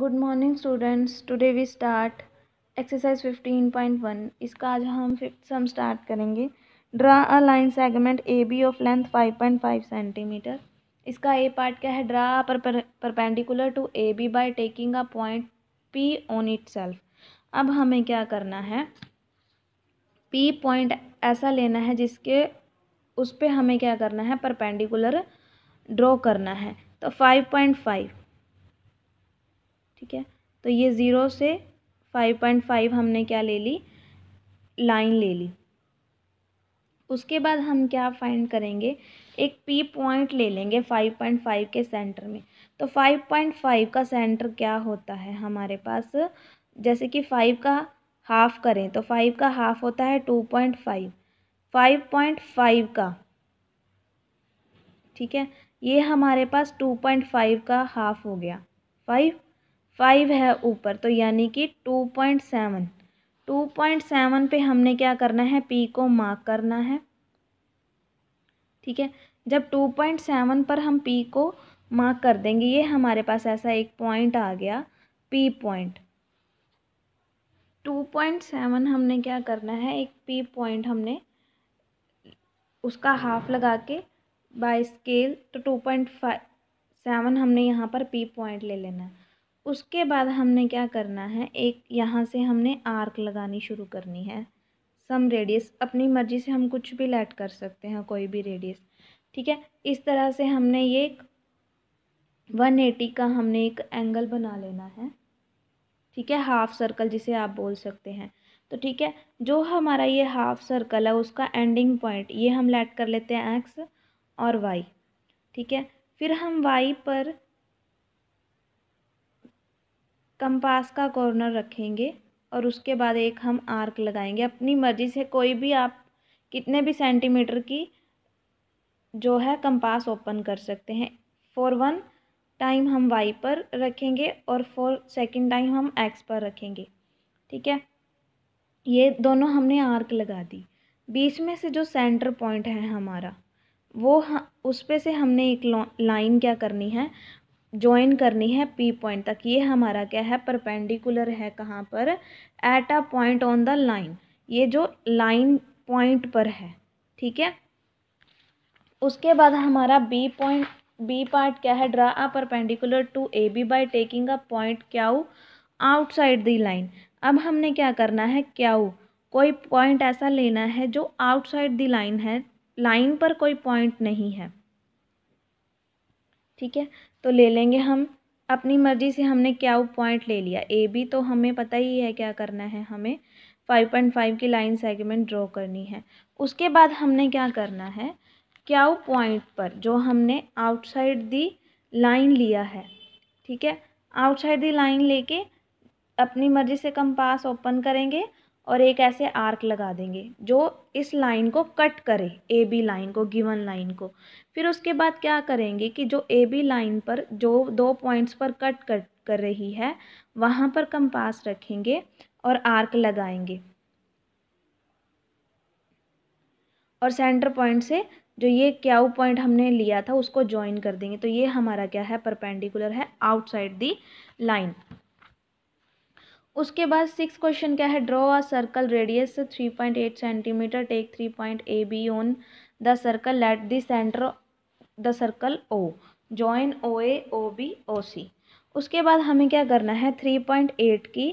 good morning students today we start exercise fifteen point one इसका आज हम fifth sum start करेंगे draw a line segment A B of length five point five centimetre इसका A part क्या है draw पर perpendicular to A B by taking a point P on itself अब हमें क्या करना है पी पॉइंट ऐसा लेना है जिसके उस पर हमें क्या करना है परपेंडिकुलर ड्रॉ करना है तो फाइव पॉइंट फाइव ठीक है तो ये ज़ीरो से फाइव पॉइंट फाइव हमने क्या ले ली लाइन ले ली उसके बाद हम क्या फाइंड करेंगे एक पी पॉइंट ले लेंगे फाइव पॉइंट फाइव के सेंटर में तो फाइव पॉइंट फाइव का सेंटर क्या होता है हमारे पास जैसे कि फाइव का हाफ करें तो फाइव का हाफ होता है two point five five point five का ठीक है ये हमारे पास टू पॉइंट फाइव का हाफ हो गया फाइव फाइव है ऊपर तो यानी कि two point seven two point seven पर हमने क्या करना है पी को मार्क करना है ठीक है जब टू पॉइंट सेवन पर हम पी को मार्क कर देंगे ये हमारे पास ऐसा एक पॉइंट आ गया P point two point seven हमने क्या करना है एक पी पॉइंट हमने उसका हाफ लगा के बाय स्केल तो टू पॉइंट फाइव सेवन हमने यहाँ पर पी पॉइंट ले लेना है उसके बाद हमने क्या करना है एक यहाँ से हमने आर्क लगानी शुरू करनी है सम रेडियस अपनी मर्ज़ी से हम कुछ भी लेट कर सकते हैं कोई भी रेडियस ठीक है इस तरह से हमने ये वन एटी का हमने एक एंगल बना लेना है ठीक है हाफ सर्कल जिसे आप बोल सकते हैं तो ठीक है जो हमारा ये हाफ सर्कल है उसका एंडिंग पॉइंट ये हम लेट कर लेते हैं एक्स और वाई ठीक है फिर हम वाई पर कंपास का कॉर्नर रखेंगे और उसके बाद एक हम आर्क लगाएंगे अपनी मर्ज़ी से कोई भी आप कितने भी सेंटीमीटर की जो है कंपास ओपन कर सकते हैं फॉर वन टाइम हम वाई पर रखेंगे और फॉर सेकंड टाइम हम एक्स पर रखेंगे ठीक है ये दोनों हमने आर्क लगा दी बीच में से जो सेंटर पॉइंट है हमारा वो उस पर से हमने एक लाइन क्या करनी है ज्वाइन करनी है पी पॉइंट तक ये हमारा क्या है परपेंडिकुलर है कहाँ पर at a point on the line ये जो लाइन पॉइंट पर है ठीक है उसके बाद हमारा बी पॉइंट बी पार्ट क्या है draw a perpendicular to A B by taking a point क्या आउटसाइड दी लाइन अब हमने क्या करना है क्या कोई पॉइंट ऐसा लेना है जो आउटसाइड दी लाइन है लाइन पर कोई पॉइंट नहीं है ठीक है तो ले लेंगे हम अपनी मर्ज़ी से हमने क्या वो पॉइंट ले लिया ए बी तो हमें पता ही है क्या करना है हमें फाइव पॉइंट फाइव की लाइन सेगमेंट ड्रॉ करनी है उसके बाद हमने क्या करना है क्या वो पॉइंट पर जो हमने आउटसाइड दी लाइन लिया है ठीक है आउटसाइड दी लाइन लेके अपनी मर्ज़ी से कंपास ओपन करेंगे और एक ऐसे आर्क लगा देंगे जो इस लाइन को कट करे ए बी लाइन को गिवन लाइन को फिर उसके बाद क्या करेंगे कि जो ए बी लाइन पर जो दो पॉइंट्स पर कट कट कर रही है वहाँ पर कंपास रखेंगे और आर्क लगाएंगे और सेंटर पॉइंट से जो ये क्याउ पॉइंट हमने लिया था उसको ज्वाइन कर देंगे तो ये हमारा क्या है परपेंडिकुलर है आउटसाइड दी लाइन उसके बाद सिक्स क्वेश्चन क्या है draw a circle radius three point eight centimetre take three point A B on the circle let the centre the circle O join O A O B O C उसके बाद हमें क्या करना है three point eight की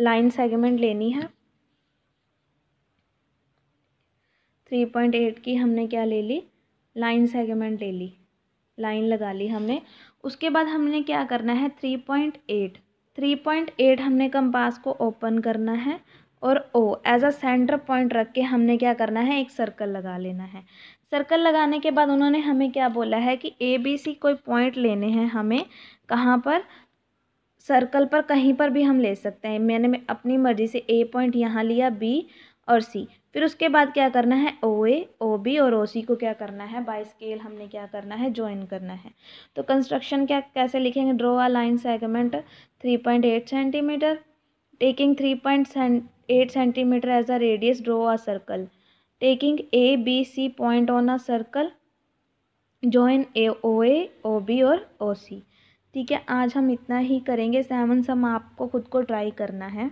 line segment लेनी है three point eight की हमने क्या ले ली लाइन सेगमेंट ले ली लाइन लगा ली हमने उसके बाद हमने क्या करना है three point eight three point eight हमने कंपास को ओपन करना है और O as a centre point रख के हमने क्या करना है एक सर्कल लगा लेना है सर्कल लगाने के बाद उन्होंने हमें क्या बोला है कि ए बी सी कोई पॉइंट लेने हैं हमें कहाँ पर सर्कल पर कहीं पर भी हम ले सकते हैं मैंने अपनी मर्ज़ी से ए पॉइंट यहाँ लिया बी और सी फिर उसके बाद क्या करना है ओ ए ओ बी और ओ सी को क्या करना है बाई स्केल हमने क्या करना है ज्वाइन करना है तो कंस्ट्रक्शन क्या कैसे लिखेंगे draw a line segment three point eight centimetre taking three point eight centimetre as a radius draw a circle taking A B C point on a circle join A O A O B और O सी ठीक है आज हम इतना ही करेंगे seven सम आपको खुद को ट्राई करना है